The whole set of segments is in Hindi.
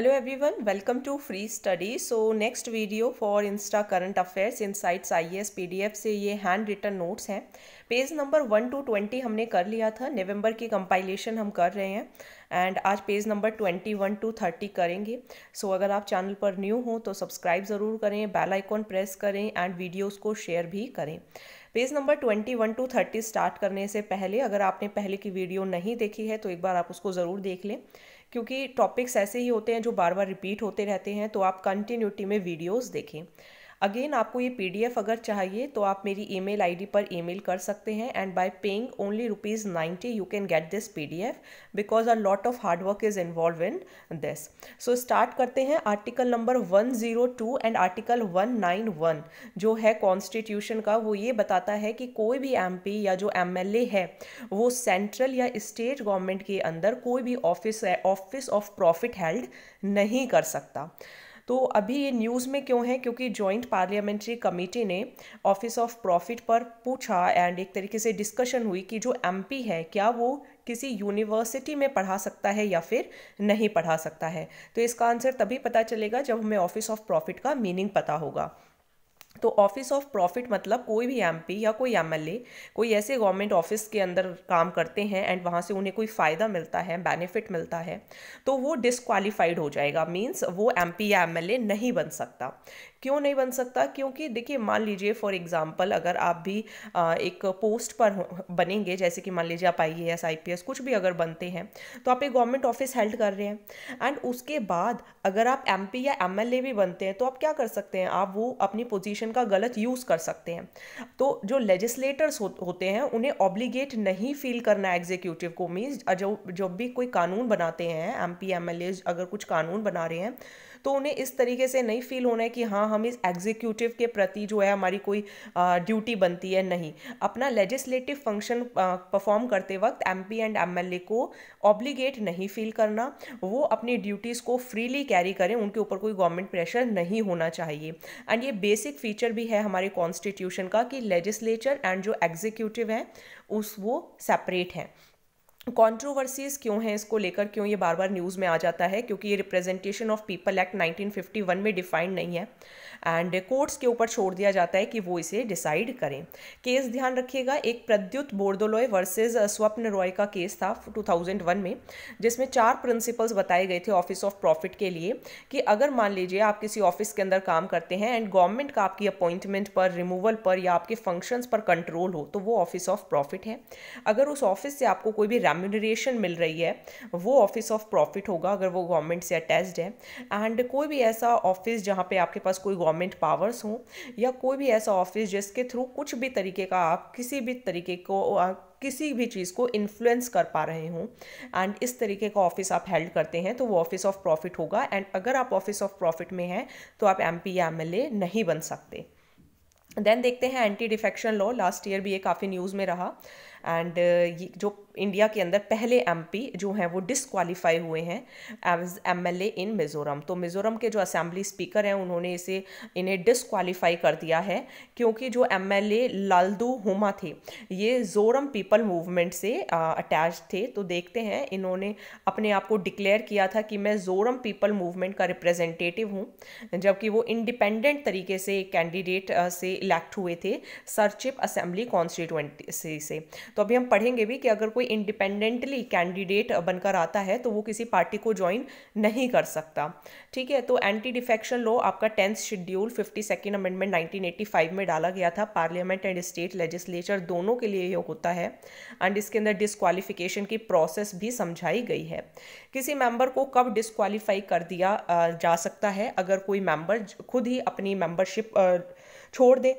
Hello everyone, welcome to Free Study. So next video for Insta Current S P D F से ये हैंड रिटन नोट्स हैं page number one to twenty हमने कर लिया था नवंबर की कंपाइलेशन हम कर रहे हैं एंड आज page number twenty one to thirty करेंगे सो so, अगर आप चैनल पर न्यू हो तो सब्सक्राइब ज़रूर करें बेल आइकॉन प्रेस करें एंड वीडियोज़ को शेयर भी करें page number twenty one to thirty start करने से पहले अगर आपने पहले की वीडियो नहीं देखी है तो एक बार आप उसको ज़रूर देख लें क्योंकि टॉपिक्स ऐसे ही होते हैं जो बार बार रिपीट होते रहते हैं तो आप कंटिन्यूटी में वीडियोस देखें अगेन आपको ये पी अगर चाहिए तो आप मेरी ई मेल पर ई कर सकते हैं and by paying only rupees ninety you can get this P D F because a lot of hard work is involve in this so start करते हैं article number one zero two and article one nine one जो है कॉन्स्टिट्यूशन का वो ये बताता है कि कोई भी एम पी या जो एम एल ए है वो सेंट्रल या स्टेट गवर्नमेंट के अंदर कोई भी office office of profit held नहीं कर सकता तो अभी ये न्यूज़ में क्यों है क्योंकि जॉइंट पार्लियामेंट्री कमेटी ने ऑफिस ऑफ प्रॉफिट पर पूछा एंड एक तरीके से डिस्कशन हुई कि जो एम है क्या वो किसी यूनिवर्सिटी में पढ़ा सकता है या फिर नहीं पढ़ा सकता है तो इसका आंसर तभी पता चलेगा जब हमें ऑफिस ऑफ प्रॉफिट का मीनिंग पता होगा तो ऑफिस ऑफ प्रॉफिट मतलब कोई भी एमपी या कोई एमएलए कोई ऐसे गवर्नमेंट ऑफिस के अंदर काम करते हैं एंड वहाँ से उन्हें कोई फ़ायदा मिलता है बेनिफिट मिलता है तो वो डिसक्वालीफाइड हो जाएगा मीन्स वो एम या एम नहीं बन सकता क्यों नहीं बन सकता क्योंकि देखिए मान लीजिए फॉर एग्ज़ाम्पल अगर आप भी एक पोस्ट पर बनेंगे जैसे कि मान लीजिए आप I S I P S कुछ भी अगर बनते हैं तो आप एक गवर्नमेंट ऑफिस हेल्ड कर रहे हैं एंड उसके बाद अगर आप एम पी या एम एल ए भी बनते हैं तो आप क्या कर सकते हैं आप वो अपनी पोजीशन का गलत यूज़ कर सकते हैं तो जो लेजिस्लेटर्स हो, होते हैं उन्हें ऑब्लिगेट नहीं फील करना एग्जीक्यूटिव को मीन्स जो जब भी कोई कानून बनाते हैं M P M L A अगर कुछ कानून बना रहे हैं तो उन्हें इस तरीके से नहीं फील होना है कि हाँ हम इस एग्जीक्यूटिव के प्रति जो है हमारी कोई ड्यूटी बनती है नहीं अपना लेजिस्लेटिव फंक्शन परफॉर्म करते वक्त एम एंड एम को ऑब्लीगेट नहीं फील करना वो अपनी ड्यूटीज़ को फ्रीली कैरी करें उनके ऊपर कोई गवर्नमेंट प्रेशर नहीं होना चाहिए एंड ये बेसिक फीचर भी है हमारे कॉन्स्टिट्यूशन का कि लेजिस्लेचर एंड जो एग्जीक्यूटिव है उस वो सेपरेट हैं कॉन्ट्रोवर्सीज क्यों हैं इसको लेकर क्यों ये बार बार न्यूज़ में आ जाता है क्योंकि ये रिप्रेजेंटेशन ऑफ पीपल एक्ट 1951 में डिफाइंड नहीं है एंड कोर्ट्स के ऊपर छोड़ दिया जाता है कि वो इसे डिसाइड करें केस ध्यान रखिएगा एक प्रद्युत बोर्डोलोय वर्सेज स्वप्न रॉय का केस था 2001 में जिसमें चार प्रिंसिपल्स बताए गए थे ऑफिस ऑफ प्रॉफिट के लिए कि अगर मान लीजिए आप किसी ऑफिस के अंदर काम करते हैं एंड गवर्नमेंट का आपकी अपॉइंटमेंट पर रिमूवल पर या आपके फंक्शंस पर कंट्रोल हो तो वो ऑफिस ऑफ प्रॉफिट है अगर उस ऑफिस से आपको कोई भी रेम्यूनरेशन मिल रही है वो ऑफिस ऑफ प्रॉफिट होगा अगर वो गवर्नमेंट से अटैच्ड है एंड कोई भी ऐसा ऑफिस जहाँ पे आपके पास कोई गवर्नमेंट गवर्नमेंट पावर्स हों या कोई भी ऐसा ऑफिस जिसके थ्रू कुछ भी तरीके का आप किसी भी तरीके को किसी भी चीज़ को इन्फ्लुएंस कर पा रहे हों एंड इस तरीके का ऑफिस आप हेल्ड करते हैं तो वो ऑफिस ऑफ प्रॉफिट होगा एंड अगर आप ऑफिस ऑफ प्रॉफिट में हैं तो आप एम या एम नहीं बन सकते देन देखते हैं anti defection law last year भी ये काफ़ी न्यूज़ में रहा एंड ये uh, जो इंडिया के अंदर पहले एमपी जो हैं वो डिसक्वालीफाई हुए हैं एज एम इन मिज़ोरम तो मिज़ोरम के जो असेंबली स्पीकर हैं उन्होंने इसे इन्हें डिसक्वालीफाई कर दिया है क्योंकि जो एम लालदू हुमा थे ये जोरम पीपल मूवमेंट से अटैच थे तो देखते हैं इन्होंने अपने आप को डिक्लेयर किया था कि मैं जोरम पीपल मूवमेंट का रिप्रेजेंटेटिव हूँ जबकि वो इंडिपेंडेंट तरीके से कैंडिडेट से इलेक्ट हुए थे सरचिप असेंबली कॉन्स्टिट्यूंसी से तो अभी हम पढ़ेंगे भी कि अगर कोई इंडिपेंडेंटली कैंडिडेट बनकर आता है तो वो किसी पार्टी को ज्वाइन नहीं कर सकता ठीक है तो एंटी डिफेक्शन लॉ आपका tenth schedule fifty second amendment nineteen में डाला गया था पार्लियामेंट एंड स्टेट लेजिस्लेचर दोनों के लिए ये होता है एंड इसके अंदर डिस्कालिफिकेशन की प्रोसेस भी समझाई गई है किसी मेंबर को कब डिस्कालीफाई कर दिया जा सकता है अगर कोई मेंबर खुद ही अपनी मेंबरशिप छोड़ दे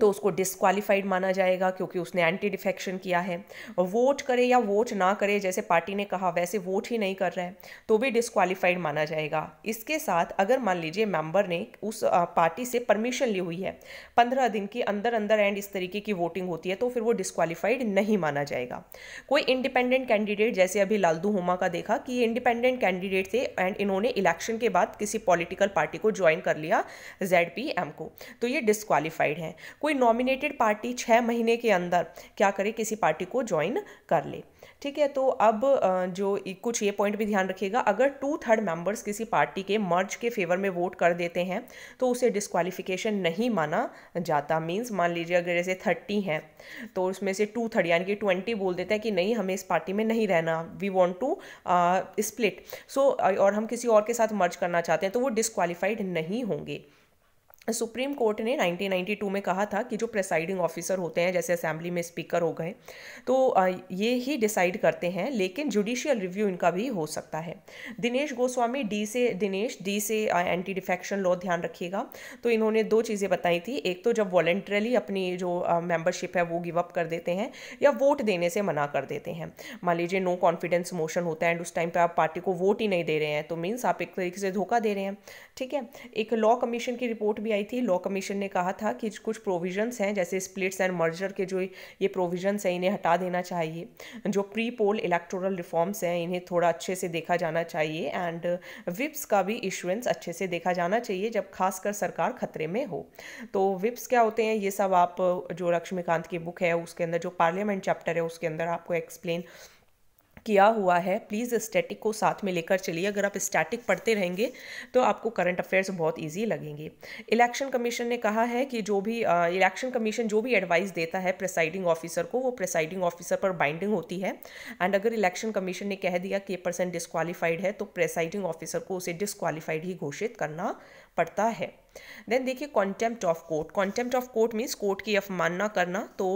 तो उसको डिसक्वालीफाइड माना जाएगा क्योंकि उसने एंटी डिफेक्शन किया है वोट करे या वोट ना करे जैसे पार्टी ने कहा वैसे वोट ही नहीं कर रहा है तो भी डिसक्वालीफाइड माना जाएगा इसके साथ अगर मान लीजिए मेंबर ने उस पार्टी से परमिशन ली हुई है पंद्रह दिन के अंदर अंदर एंड इस तरीके की वोटिंग होती है तो फिर वो डिसक्वालीफाइड नहीं माना जाएगा कोई इंडिपेंडेंट कैंडिडेट जैसे अभी लालदू हुमा का देखा कि ये इंडिपेंडेंट कैंडिडेट थे एंड इन्होंने इलेक्शन के बाद किसी पॉलिटिकल पार्टी को ज्वाइन कर लिया जेड को तो ये डिसक्वालीफाइड है कोई नॉमिनेटेड पार्टी छः महीने के अंदर क्या करे किसी पार्टी को ज्वाइन कर ले ठीक है तो अब जो कुछ ये पॉइंट भी ध्यान रखिएगा अगर टू थर्ड मेंबर्स किसी पार्टी के मर्ज के फेवर में वोट कर देते हैं तो उसे डिस्क्वालिफिकेशन नहीं माना जाता मीन्स मान लीजिए अगर जैसे थर्टी हैं तो उसमें से टू थर्ड यानी कि ट्वेंटी बोल देते हैं कि नहीं हमें इस पार्टी में नहीं रहना we want to split so और हम किसी और के साथ मर्ज करना चाहते हैं तो वो डिस्कालीफाइड नहीं होंगे सुप्रीम कोर्ट ने 1992 में कहा था कि जो प्रेसाइडिंग ऑफिसर होते हैं जैसे असेंबली में स्पीकर हो गए तो ये ही डिसाइड करते हैं लेकिन जुडिशियल रिव्यू इनका भी हो सकता है दिनेश गोस्वामी डी से दिनेश डी से एंटी डिफेक्शन लॉ ध्यान रखिएगा तो इन्होंने दो चीज़ें बताई थी एक तो जब वॉलेंट्रली अपनी जो मेम्बरशिप है वो गिव अप कर देते हैं या वोट देने से मना कर देते हैं मान लीजिए नो कॉन्फिडेंस मोशन होता है एंड उस टाइम पर आप पार्टी को वोट ही नहीं दे रहे हैं तो मीन्स आप एक तरीके से धोखा दे रहे हैं ठीक है एक लॉ कमीशन की रिपोर्ट भी आई थी लॉ कमीशन ने कहा था कि कुछ प्रोविजंस हैं जैसे स्प्लिट्स एंड मर्जर के जो ये प्रोविजंस हैं इन्हें हटा देना चाहिए जो प्री पोल इलेक्टोरल रिफॉर्म्स हैं इन्हें थोड़ा अच्छे से देखा जाना चाहिए एंड विप्स का भी इशुएंस अच्छे से देखा जाना चाहिए जब खासकर सरकार खतरे में हो तो विप्स क्या होते हैं ये सब आप जो लक्ष्मीकांत की बुक है उसके अंदर जो पार्लियामेंट चैप्टर है उसके अंदर आपको एक्सप्लेन किया हुआ है प्लीज़ स्टैटिक को साथ में लेकर चलिए अगर आप स्टैटिक पढ़ते रहेंगे तो आपको करंट अफेयर्स बहुत ईजी लगेंगे इलेक्शन कमीशन ने कहा है कि जो भी इलेक्शन कमीशन जो भी एडवाइस देता है प्रिसाइडिंग ऑफिसर को वो प्रिसाइडिंग ऑफिसर पर बाइंडिंग होती है एंड अगर इलेक्शन कमीशन ने कह दिया कि ये पर्सन डिस्कालीफाइड है तो प्रिसाइडिंग ऑफिसर को उसे डिस्कालीफाइड ही घोषित करना पड़ता है देन देखिए contempt of court contempt of court means court की अवमानना करना तो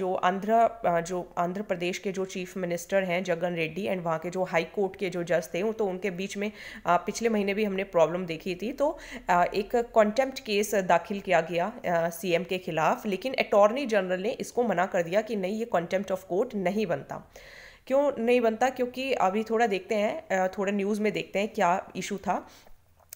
जो आंध्र जो आंध्र प्रदेश के जो चीफ मिनिस्टर हैं जगन रेड्डी एंड वहाँ के जो हाई कोर्ट के जो जज थे तो उनके बीच में पिछले महीने भी हमने प्रॉब्लम देखी थी तो एक कॉन्टेम्प्ट केस दाखिल किया गया एम के खिलाफ लेकिन अटॉर्नी जनरल ने इसको मना कर दिया कि नहीं ये कॉन्टेम्प्ट ऑफ कोर्ट नहीं बनता क्यों नहीं बनता क्योंकि अभी थोड़ा देखते हैं थोड़ा न्यूज़ में देखते हैं क्या इशू था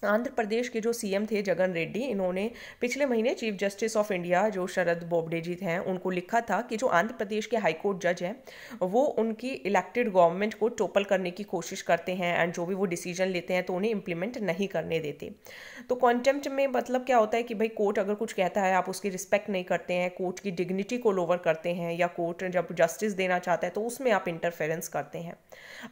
आंध्र प्रदेश के जो सीएम थे जगन रेड्डी इन्होंने पिछले महीने चीफ जस्टिस ऑफ इंडिया जो शरद बोबडे जी हैं उनको लिखा था कि जो आंध्र प्रदेश के हाई कोर्ट जज हैं वो उनकी इलेक्टेड गवर्नमेंट को टोपल करने की कोशिश करते हैं एंड जो भी वो डिसीजन लेते हैं तो उन्हें इम्प्लीमेंट नहीं करने देते तो कॉन्टेम्प्ट में मतलब क्या होता है कि भाई कोर्ट अगर कुछ कहता है आप उसकी रिस्पेक्ट नहीं करते हैं कोर्ट की डिग्निटी को लोवर करते हैं या कोर्ट जब जस्टिस देना चाहता है तो उसमें आप इंटरफेरेंस करते हैं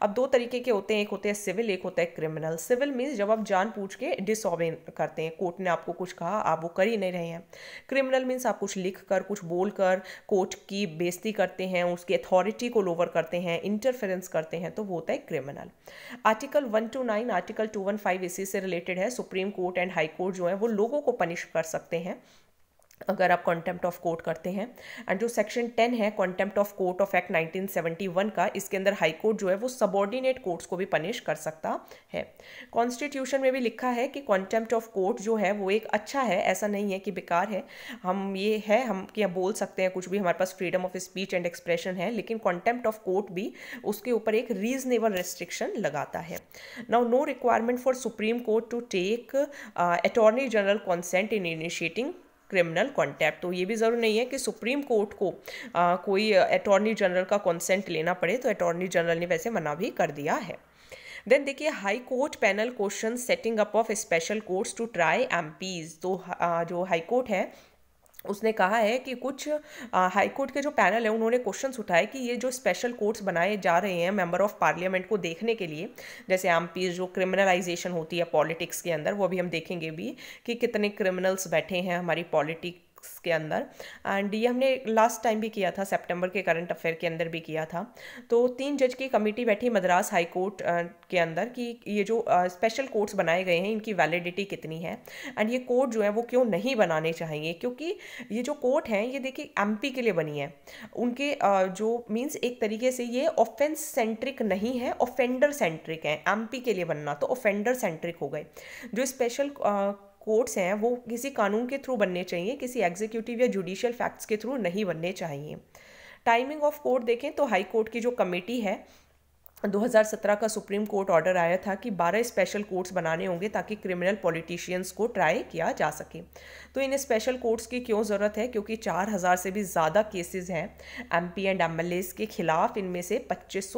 अब दो तरीके के होते हैं एक होते हैं सिविल एक होता है क्रिमिनल सिविल मीन्स जब आप जान पूछ के डिसोबे करते हैं कोर्ट ने आपको कुछ कहा आप वो कर ही नहीं रहे हैं क्रिमिनल मीन्स आप कुछ लिख कर कुछ बोल कर कोर्ट की बेजती करते हैं उसकी अथॉरिटी को लोवर करते हैं इंटरफेरेंस करते हैं तो वो होता है criminal article one two nine article two one five इसी से रिलेटेड है supreme court and high court जो है वो लोगों को पनिश कर सकते हैं अगर आप कॉन्टेम्प्ट ऑफ कोर्ट करते हैं एंड जो सेक्शन टेन है contempt of court of act 1971 का इसके अंदर हाई कोर्ट जो है वो सबॉर्डिनेट कोर्ट्स को भी पनिश कर सकता है कॉन्स्टिट्यूशन में भी लिखा है कि कॉन्टेम्प्ट ऑफ कोर्ट जो है वो एक अच्छा है ऐसा नहीं है कि बेकार है हम ये है हम कि हम बोल सकते हैं कुछ भी हमारे पास freedom of speech and expression है लेकिन कॉन्टेम्प्ट ऑफ कोर्ट भी उसके ऊपर एक रीजनेबल रेस्ट्रिक्शन लगाता है now no requirement for supreme court to take attorney general consent in initiating criminal contempt तो ये भी ज़रूर नहीं है कि सुप्रीम कोर्ट को आ, कोई अटॉर्नी जनरल का कंसेंट लेना पड़े तो अटॉर्नी जनरल ने वैसे मना भी कर दिया है देन देखिए high court panel question setting up of special courts to try M Ps तो आ, जो हाई कोर्ट है उसने कहा है कि कुछ हाई कोर्ट के जो पैनल है उन्होंने क्वेश्चंस उठाए कि ये जो स्पेशल कोर्ट्स बनाए जा रहे हैं मेंबर ऑफ पार्लियामेंट को देखने के लिए जैसे एम जो क्रिमिनलाइजेशन होती है पॉलिटिक्स के अंदर वो भी हम देखेंगे भी कि कितने क्रिमिनल्स बैठे हैं हमारी पॉलिटिक के अंदर एंड ये हमने लास्ट टाइम भी किया था सितंबर के करंट अफेयर के अंदर भी किया था तो तीन जज की कमेटी बैठी मद्रास हाई कोर्ट के अंदर कि ये जो स्पेशल कोर्ट्स बनाए गए हैं इनकी वैलिडिटी कितनी है एंड ये कोर्ट जो है वो क्यों नहीं बनाने चाहिए क्योंकि ये जो कोर्ट हैं ये देखिए एम के लिए बनी है उनके जो मीन्स एक तरीके से ये ऑफेंस सेंट्रिक नहीं है ऑफेंडर सेंट्रिक है एम के लिए बनना तो ऑफेंडर सेंट्रिक हो गए जो स्पेशल कोर्ट्स हैं वो किसी कानून के थ्रू बनने चाहिए किसी एग्जीक्यूटिव या जुडिशियल फैक्ट्स के थ्रू नहीं बनने चाहिए टाइमिंग ऑफ कोर्ट देखें तो हाई कोर्ट की जो कमेटी है 2017 का सुप्रीम कोर्ट ऑर्डर आया था कि 12 स्पेशल कोर्ट्स बनाने होंगे ताकि क्रिमिनल पॉलिटिशियंस को ट्राई किया जा सके तो इन स्पेशल कोर्ट्स की क्यों ज़रूरत है क्योंकि 4000 से भी ज़्यादा केसेस हैं एमपी एंड एम के ख़िलाफ़ इनमें से पच्चीस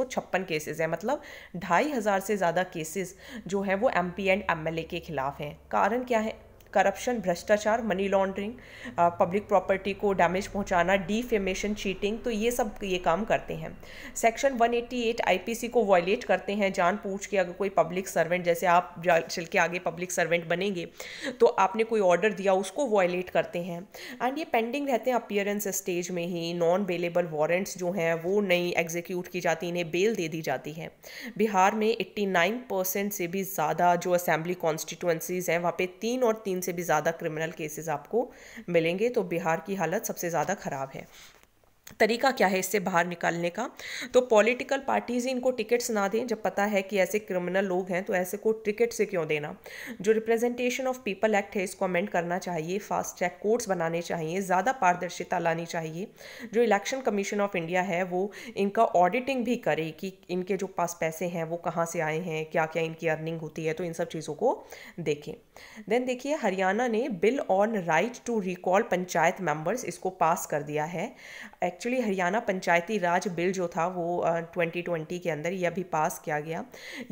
केसेस हैं मतलब ढाई हज़ार से ज़्यादा केसेस जो हैं वो एम एंड एम के ख़िलाफ़ हैं कारण क्या है करप्शन भ्रष्टाचार मनी लॉन्ड्रिंग पब्लिक प्रॉपर्टी को डैमेज पहुंचाना डिफेमेशन चीटिंग तो ये सब ये काम करते हैं सेक्शन 188 आईपीसी को वॉयलेट करते हैं जान पूछ के अगर कोई पब्लिक सर्वेंट जैसे आप चल के आगे पब्लिक सर्वेंट बनेंगे तो आपने कोई ऑर्डर दिया उसको वॉयलेट करते हैं एंड ये पेंडिंग रहते हैं अपियरेंस स्टेज में ही नॉन बेलेबल वारंट्स जो हैं वो नहीं एग्जीक्यूट की जाती इन्हें बेल दे दी जाती है बिहार में एट्टी परसेंट से भी ज़्यादा जो असेंबली कॉन्स्टिट्यूंसीज़ हैं वहाँ पे तीन और तीन से भी ज़्यादा क्रिमिनल केसेस आपको मिलेंगे तो बिहार की हालत सबसे ज़्यादा ख़राब है तरीका क्या है इससे बाहर निकालने का तो पॉलिटिकल पार्टीज़ इनको टिकट्स ना दें जब पता है कि ऐसे क्रिमिनल लोग हैं तो ऐसे को टिकट से क्यों देना जो रिप्रेजेंटेशन ऑफ पीपल एक्ट है इसको अमेंड करना चाहिए फास्ट ट्रैक कोर्ट्स बनाने चाहिए ज़्यादा पारदर्शिता लानी चाहिए जो इलेक्शन कमीशन ऑफ इंडिया है वो इनका ऑडिटिंग भी करे कि इनके जो पास पैसे हैं वो कहाँ से आए हैं क्या क्या इनकी अर्निंग होती है तो इन सब चीज़ों को देखें देन देखिए हरियाणा ने bill on right to recall panchayat members इसको पास कर दिया है act actually Haryana Panchayati Raj bill जो था वो ट्वेंटी ट्वेंटी के अंदर यह भी पास किया गया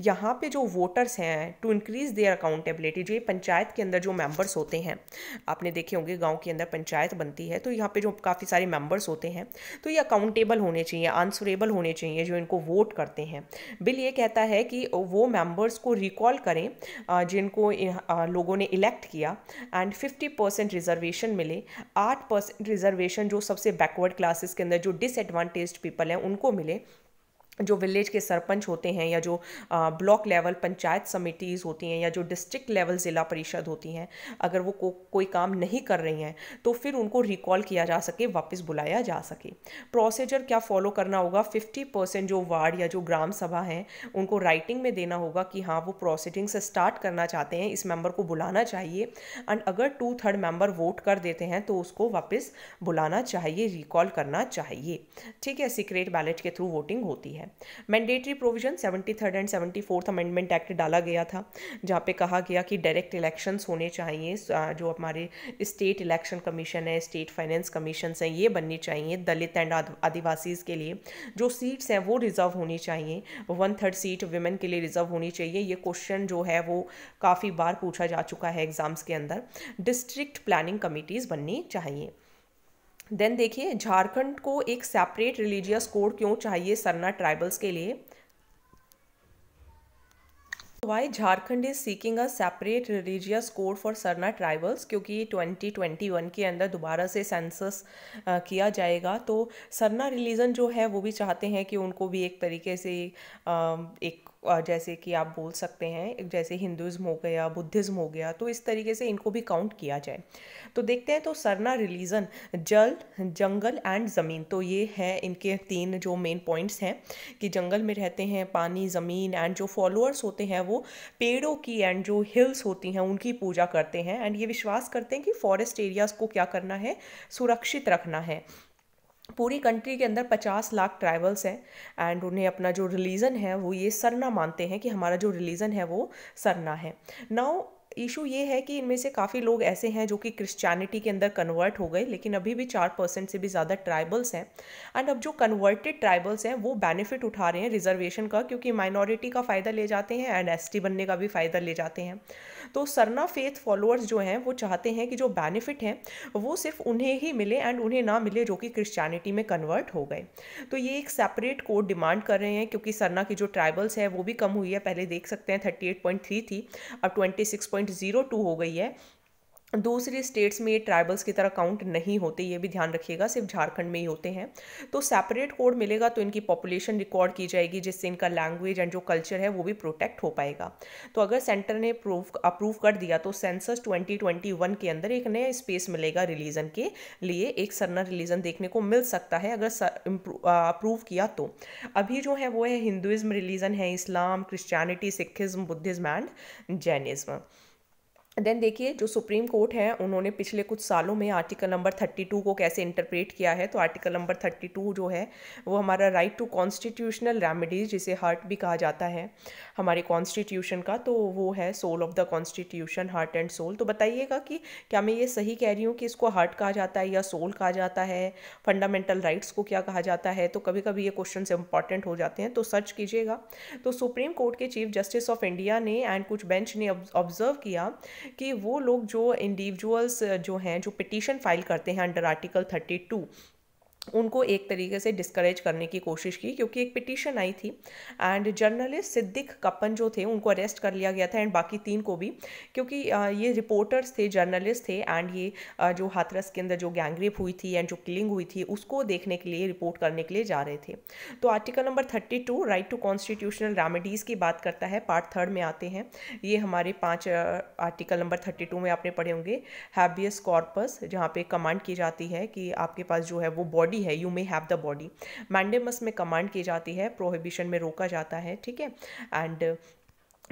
यहाँ पे जो वोटर्स हैं टू इंक्रीज़ देयर अकाउंटेबिलिटी जो ये पंचायत के अंदर जो मेंबर्स होते हैं आपने देखे होंगे गाँव के अंदर पंचायत बनती है तो यहाँ पे जो काफ़ी सारे मेंबर्स होते हैं तो ये अकाउंटेबल होने चाहिए आंसरेबल होने चाहिए जो इनको वोट करते हैं बिल ये कहता है कि वो मेंबर्स को रिकॉल करें जिनको लोगों ने इलेक्ट किया एंड फिफ्टी परसेंट रिजर्वेशन मिले आठ परसेंट रिजर्वेशन जो सबसे बैकवर्ड क्लासेस के अंदर जो डिसएडवांटेज पीपल हैं उनको मिले जो विलेज के सरपंच होते हैं या जो ब्लॉक लेवल पंचायत समितीज़ होती हैं या जो डिस्ट्रिक्ट लेवल ज़िला परिषद होती हैं अगर वो को, कोई काम नहीं कर रही हैं तो फिर उनको रिकॉल किया जा सके वापस बुलाया जा सके प्रोसीजर क्या फॉलो करना होगा फिफ्टी परसेंट जो वार्ड या जो ग्राम सभा हैं उनको राइटिंग में देना होगा कि हाँ वो प्रोसीडिंग से स्टार्ट करना चाहते हैं इस मेम्बर को बुलाना चाहिए एंड अगर टू थर्ड मेम्बर वोट कर देते हैं तो उसको वापस बुलाना चाहिए रिकॉल करना चाहिए ठीक है सीक्रेट बैलेट के थ्रू वोटिंग होती है है mandatory provision seventy third and seventy fourth amendment act डाला गया था जहाँ पे कहा गया कि डायरेक्ट इलेक्शंस होने चाहिए जो हमारे स्टेट इलेक्शन कमीशन है स्टेट फाइनेंस कमीशन हैं ये बननी चाहिए दलित एंड आदिवासीज़ के लिए जो सीट्स हैं वो रिज़र्व होनी चाहिए वन थर्ड सीट वुमेन के लिए रिज़र्व होनी चाहिए ये क्वेश्चन जो है वो काफ़ी बार पूछा जा चुका है एग्ज़ाम्स के अंदर डिस्ट्रिक्ट प्लानिंग कमिटीज़ बननी चाहिए देन देखिए झारखंड को एक सेपरेट रिलीजियस कोड क्यों चाहिए सरना ट्राइबल्स के लिए why Jharkhand is seeking a separate religious code for Sarna tribals क्योंकि 2021 के अंदर दोबारा से सेंसस किया जाएगा तो सरना रिलीजन जो है वो भी चाहते हैं कि उनको भी एक तरीके से एक जैसे कि आप बोल सकते हैं जैसे हिंदुज़्म हो गया बुद्धिज़्म हो गया तो इस तरीके से इनको भी काउंट किया जाए तो देखते हैं तो सरना रिलीजन जल जंगल एंड ज़मीन तो ये है इनके तीन जो मेन पॉइंट्स हैं कि जंगल में रहते हैं पानी ज़मीन एंड जो फॉलोअर्स होते हैं वो पेड़ों की एंड जो हिल्स होती हैं उनकी पूजा करते हैं एंड ये विश्वास करते हैं कि फॉरेस्ट एरियाज़ को क्या करना है सुरक्षित रखना है पूरी कंट्री के अंदर पचास लाख ट्राइबल्स हैं एंड उन्हें अपना जो रिलीजन है वो ये सरना मानते हैं कि हमारा जो रिलीजन है वो सरना है नाउ इशू ये है कि इनमें से काफ़ी लोग ऐसे हैं जो कि क्रिश्चियनिटी के अंदर कन्वर्ट हो गए लेकिन अभी भी चार परसेंट से भी ज़्यादा ट्राइबल्स हैं एंड अब जो कन्वर्टेड ट्राइबल्स हैं वो बेनिफिट उठा रहे हैं रिजर्वेशन का क्योंकि माइनॉरिटी का फ़ायदा ले जाते हैं एंड एस बनने का भी फ़ायदा ले जाते हैं तो सरना फेथ फॉलोअर्स जो हैं वो चाहते हैं कि जो बेनिफिट हैं वो सिर्फ उन्हें ही मिले एंड उन्हें ना मिले जो कि क्रिश्चियनिटी में कन्वर्ट हो गए तो ये एक सेपरेट कोड डिमांड कर रहे हैं क्योंकि सरना की जो ट्राइबल्स है वो भी कम हुई है पहले देख सकते हैं थर्टी थी अब ट्वेंटी पॉइंट जीरो टू हो गई है दूसरे स्टेट्स में ये ट्राइबल्स की तरह काउंट नहीं होते ये भी ध्यान रखिएगा सिर्फ झारखंड में ही होते हैं तो सेपरेट कोड मिलेगा तो इनकी पॉपुलेशन रिकॉर्ड की जाएगी जिससे इनका लैंग्वेज एंड जो कल्चर है वो भी प्रोटेक्ट हो पाएगा तो अगर सेंटर ने प्रूफ अप्रूव कर दिया तो सेंसस 2021 के अंदर एक नया स्पेस मिलेगा रिलीजन के लिए एक सरना रिलीजन देखने को मिल सकता है अगर अप्रूव किया तो अभी जो है वो है हिंदुज़म रिलीजन है इस्लाम Christianity Sikhism Buddhism and Jainism then देखिए जो सुप्रीम कोर्ट हैं उन्होंने पिछले कुछ सालों में आर्टिकल नंबर थर्टी टू को कैसे इंटरप्रेट किया है तो आर्टिकल नंबर थर्टी टू जो है वो हमारा राइट टू कॉन्स्टिट्यूशनल रेमेडीज जिसे हार्ट भी कहा जाता है हमारे कॉन्स्टिट्यूशन का तो वो है soul of the constitution heart and soul तो बताइएगा कि क्या मैं ये सही कह रही हूँ कि इसको हार्ट कहा जाता है या सोल कहा जाता है फंडामेंटल राइट्स को क्या कहा जाता है तो कभी कभी ये क्वेश्चन इंपॉर्टेंट हो जाते हैं तो सर्च कीजिएगा तो सुप्रीम कोर्ट के चीफ जस्टिस ऑफ इंडिया ने एंड कुछ बेंच ने ऑब्जर्व किया कि वो लोग जो इंडिविजुअल्स जो हैं जो पिटीशन फाइल करते हैं अंडर आर्टिकल थर्टी टू उनको एक तरीके से डिस्करेज करने की कोशिश की क्योंकि एक पिटीशन आई थी एंड जर्नलिस्ट सिद्दिक कप्पन जो थे उनको अरेस्ट कर लिया गया था एंड बाकी तीन को भी क्योंकि ये रिपोर्टर्स थे जर्नलिस्ट थे एंड ये जो हाथरस के अंदर जो गैंगरेप हुई थी एंड जो किलिंग हुई थी उसको देखने के लिए रिपोर्ट करने के लिए जा रहे थे तो article number thirty two right to constitutional remedies की बात करता है पार्ट थर्ड में आते हैं ये हमारे पाँच आर्टिकल नंबर थर्टी टू में आपने पढ़े होंगे हैबियस कॉर्पस जहाँ पे कमांड की जाती है कि आपके पास जो है वो बॉडी बॉडी है you may have the body mandamus में कमांड की जाती है प्रोहिबिशन में रोका जाता है ठीक है एंड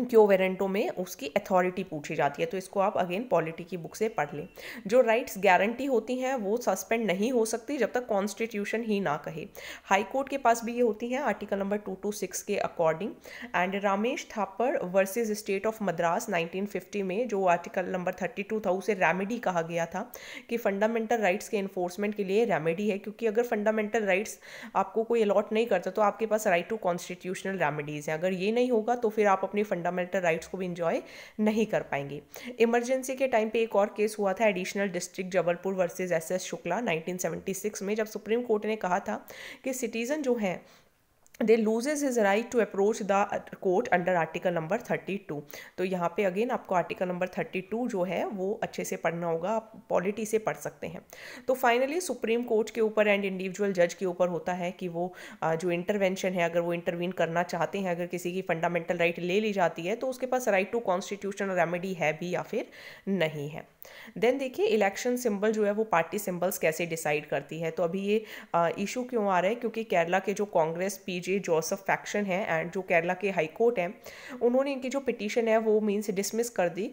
क्यों वेरेंटो में उसकी अथॉरिटी पूछी जाती है तो इसको आप अगेन पॉलिटी की बुक से पढ़ लें जो राइट्स गारंटी होती हैं वो सस्पेंड नहीं हो सकती जब तक कॉन्स्टिट्यूशन ही ना कहे हाई कोर्ट के पास भी ये होती है article number two two six के according and Ramesh Thapar versus state of Madras 1950 में जो आर्टिकल नंबर थर्टी टू था उसे रेमेडी कहा गया था कि फंडामेंटल राइट्स के इन्फोर्समेंट के लिए रेमेडी है क्योंकि अगर फंडामेंटल राइट्स आपको कोई अलॉट नहीं करता तो आपके पास राइट टू कॉन्स्टिट्यूशनल रेमेडीज़ हैं अगर ये नहीं होगा तो फिर आप अपनी फंडामेंटल राइट्स को भी इंजॉय नहीं कर पाएंगे इमरजेंसी के टाइम पे एक और केस हुआ था additional district Jabalpur versus S S Shukla 1976 में जब सुप्रीम कोर्ट ने कहा था कि सिटीज़न जो हैं they loses his right to approach the court under article number thirty two तो यहाँ पे अगेन आपको आर्टिकल नंबर थर्टी टू जो है वो अच्छे से पढ़ना होगा आप पॉलिटी से पढ़ सकते हैं तो फाइनली सुप्रीम कोर्ट के ऊपर एंड इंडिविजुअल जज के ऊपर होता है कि वो uh, जो इंटरवेंशन है अगर वो इंटरवीन करना चाहते हैं अगर किसी की फंडामेंटल राइट right ले ली जाती है तो उसके पास राइट टू कॉन्स्टिट्यूशनल रेमेडी है भी या फिर नहीं है देन देखिए इलेक्शन सिंबल जो है वो पार्टी सिंबल्स कैसे डिसाइड करती है तो अभी ये इशू uh, क्यों आ रहा है क्योंकि केरला के जो Congress P J Joseph faction है एंड जो केरला के हाई कोर्ट हैं उन्होंने इनकी जो पिटीशन है वो मीन्स डिसमिस कर दी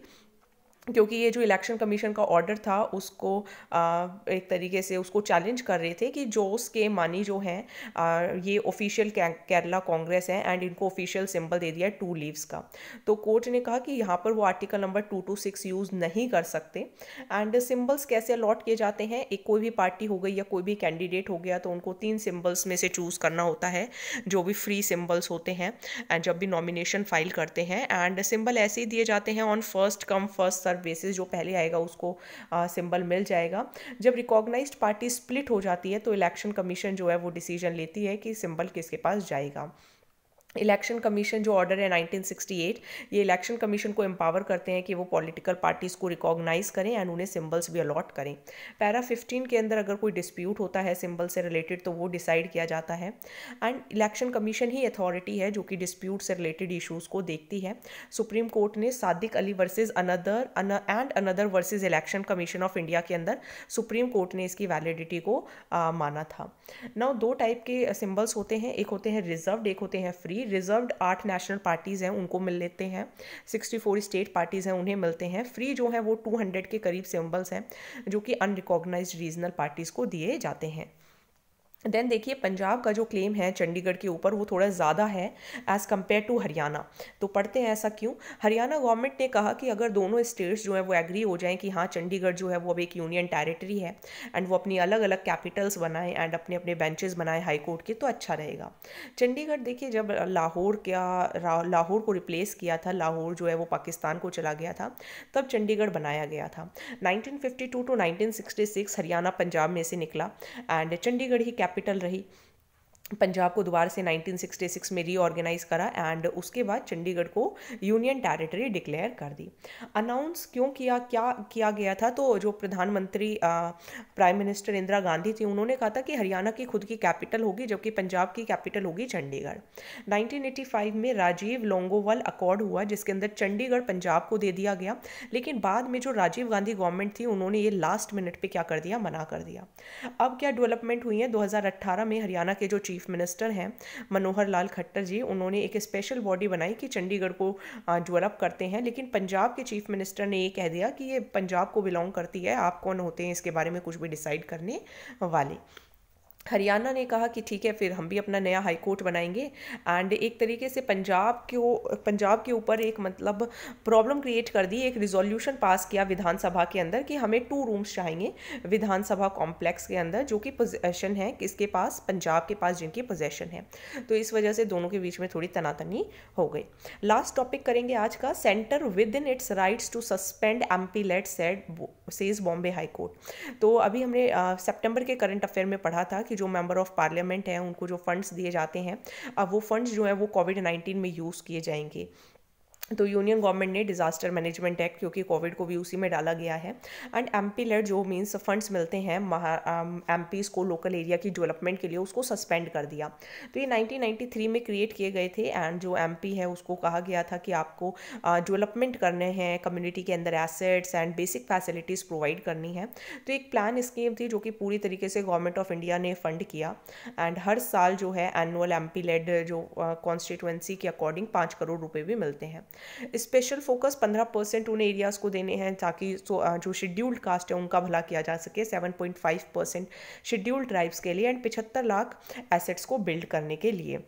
क्योंकि ये जो इलेक्शन कमीशन का ऑर्डर था उसको आ, एक तरीके से उसको चैलेंज कर रहे थे कि जो उसके मानी जो हैं ये ऑफिशियल केरला कांग्रेस है एंड इनको ऑफिशियल सिंबल दे दिया टू लीव्स का तो कोर्ट ने कहा कि यहाँ पर वो article number two two six use नहीं कर सकते एंड सिम्बल्स कैसे अलॉट किए जाते हैं एक कोई भी पार्टी हो गई या कोई भी कैंडिडेट हो गया तो उनको तीन सिम्बल्स में से चूज़ करना होता है जो भी फ्री सिम्बल्स होते हैं एंड जब भी नॉमिनेशन फाइल करते हैं एंड सिम्बल ऐसे ही दिए जाते हैं ऑन फर्स्ट कम फर्स्ट पर बेसिस जो पहले आएगा उसको सिंबल मिल जाएगा जब रिकॉग्नाइज पार्टी स्प्लिट हो जाती है तो इलेक्शन कमीशन जो है वो डिसीजन लेती है कि सिंबल किसके पास जाएगा इलेक्शन कमीशन जो ऑर्डर है 1968 ये इलेक्शन कमीशन को एम्पावर करते हैं कि वो पॉलिटिकल पार्टीज़ को रिकॉग्नाइज करें एंड उन्हें सिंबल्स भी अलॉट करें पैरा 15 के अंदर अगर कोई डिस्प्यूट होता है सिंबल से रिलेटेड तो वो डिसाइड किया जाता है एंड इलेक्शन कमीशन ही अथॉरिटी है जो कि डिस्प्यूट से रिलेटेड इशूज़ को देखती है सुप्रीम कोर्ट ने Sadiq Ali versus another and another versus election commission of India के अंदर सुप्रीम कोर्ट ने इसकी वैलिडिटी को आ, माना था नाउ दो टाइप के सिम्बल्स होते हैं एक होते हैं रिजर्व एक होते हैं फ्री रिजर्व रिजर्व्ड आठ नेशनल पार्टीज़ हैं उनको मिल लेते हैं सिक्सटी फोर स्टेट पार्टीज़ हैं उन्हें मिलते हैं फ्री जो है वो टू हंड्रेड के करीब सिम्बल्स हैं जो कि अनरिकॉग्नाइज रीजनल पार्टीज़ को दिए जाते हैं देन देखिए पंजाब का जो क्लेम है चंडीगढ़ के ऊपर वो थोड़ा ज़्यादा है एज़ कम्पेयर टू हरियाणा तो पढ़ते हैं ऐसा क्यों हरियाणा गवर्नमेंट ने कहा कि अगर दोनों स्टेट्स जो है वो एग्री हो जाएं कि हाँ चंडीगढ़ जो है वो अब एक यूनियन टेरिटरी है एंड वो अपनी अलग अलग कैपिटल्स बनाएं एंड अपने अपने बेंचेस बनाएं हाई कोर्ट के तो अच्छा रहेगा चंडीगढ़ देखिए जब लाहौर क्या लाहौर को रिप्लेस किया था लाहौर जो है वो पाकिस्तान को चला गया था तब चंडीगढ़ बनाया गया था nineteen two nineteen Haryana Punjab में से निकला एंड चंडीगढ़ ही कैपिटल रही पंजाब को दोबारा से 1966 में रीऑर्गेनाइज करा एंड उसके बाद चंडीगढ़ को यूनियन टेरिटरी डिक्लेयर कर दी अनाउंस क्यों किया क्या किया गया था तो जो प्रधानमंत्री प्राइम मिनिस्टर इंदिरा गांधी थी उन्होंने कहा था कि हरियाणा की खुद की कैपिटल होगी जबकि पंजाब की कैपिटल होगी चंडीगढ़ 1985 में राजीव लोंगोवाल अकॉर्ड हुआ जिसके अंदर चंडीगढ़ पंजाब को दे दिया गया लेकिन बाद में जो राजीव गांधी गवर्नमेंट थी उन्होंने ये लास्ट मिनट पर क्या कर दिया मना कर दिया अब क्या डेवलपमेंट हुई है दो में हरियाणा के जो चीफ चीफ मिनिस्टर हैं मनोहर लाल खट्टर जी उन्होंने एक स्पेशल बॉडी बनाई कि चंडीगढ़ को डेवलप करते हैं लेकिन पंजाब के चीफ मिनिस्टर ने ये कह दिया कि ये पंजाब को बिलोंग करती है आप कौन होते हैं इसके बारे में कुछ भी डिसाइड करने वाले हरियाणा ने कहा कि ठीक है फिर हम भी अपना नया हाई कोर्ट बनाएंगे एंड एक तरीके से पंजाब को पंजाब के ऊपर एक मतलब प्रॉब्लम क्रिएट कर दी एक रिजोल्यूशन पास किया विधानसभा के अंदर कि हमें टू रूम्स चाहेंगे विधानसभा कॉम्प्लेक्स के अंदर जो कि पोजेशन है किसके पास पंजाब के पास जिनकी पोजेशन है तो इस वजह से दोनों के बीच में थोड़ी तनातनी हो गई लास्ट टॉपिक करेंगे आज का centre within its rights to suspend M P lad said says Bombay high court तो अभी हमने सेप्टेम्बर के करंट अफेयर में पढ़ा था कि कि जो मेंबर ऑफ पार्लियामेंट हैं उनको जो फंड्स दिए जाते हैं अब वो फंड्स जो हैं वो कोविड नाइन्टीन में यूज़ किए जाएंगे तो यूनियन गवर्नमेंट ने डिज़ास्टर मैनेजमेंट एक्ट क्योंकि कोविड को भी उसी में डाला गया है एंड एम पी लेड जो मीन्स फंड्स मिलते हैं एम पीज़ को लोकल एरिया की डेवलपमेंट के लिए उसको सस्पेंड कर दिया तो ये 1993 में क्रिएट किए गए थे एंड जो एम पी है उसको कहा गया था कि आपको डेवलपमेंट करने हैं कम्युनिटी के अंदर assets and basic facilities provide करनी है तो एक प्लान स्कीम थी जो कि पूरी तरीके से गवर्नमेंट ऑफ इंडिया ने फंड किया एंड हर साल जो है एनुअल एम पी लेड जो कॉन्स्टिट्यूंसी के अकॉर्डिंग पाँच करोड़ रुपये भी मिलते हैं स्पेशल फोकस पंद्रह परसेंट उन एरियाज़ को देने हैं ताकि जो शेड्यूल्ड कास्ट है उनका भला किया जा सके seven point five percent scheduled tribes के लिए एंड पिछहत्तर लाख एसेट्स को बिल्ड करने के लिए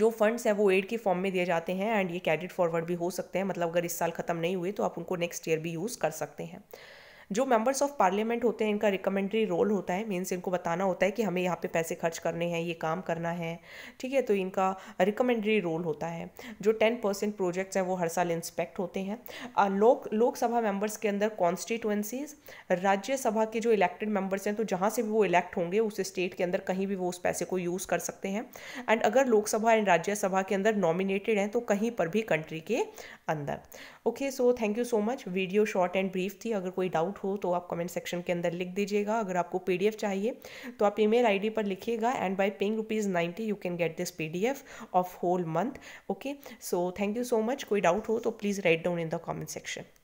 जो फंड्स हैं वो एड के फॉर्म में दिए जाते हैं एंड ये कैडिट फॉरवर्ड भी हो सकते हैं मतलब अगर इस साल ख़त्म नहीं हुए तो आप उनको नेक्स्ट ईयर भी यूज़ कर सकते हैं जो मेम्बर्स ऑफ पार्लियामेंट होते हैं इनका रिकमेंडरी रोल होता है मीन्स इनको बताना होता है कि हमें यहाँ पे पैसे खर्च करने हैं ये काम करना है ठीक है तो इनका रिकमेंडरी रोल होता है जो टेन परसेंट प्रोजेक्ट्स हैं वो हर साल इंस्पेक्ट होते हैं लोक लोकसभा मेंबर्स के अंदर कॉन्स्टिट्युएंसीज राज्यसभा के जो इलेक्टेड मेम्बर्स हैं तो जहाँ से भी वो इलेक्ट होंगे उस स्टेट के अंदर कहीं भी वो उस पैसे को यूज़ कर सकते हैं एंड अगर लोकसभा एंड राज्यसभा के अंदर नॉमिनेटेड हैं तो कहीं पर भी कंट्री के अंदर okay so thank you so much video short and brief थी अगर कोई डाउट हो तो आप कमेंट सेक्शन के अंदर लिख दीजिएगा अगर आपको पीडीएफ चाहिए तो आप ईमेल आईडी पर लिखिएगा and by paying rupees ninety you can get this PDF of whole month okay so thank you so much कोई डाउट हो तो please write down in the comment section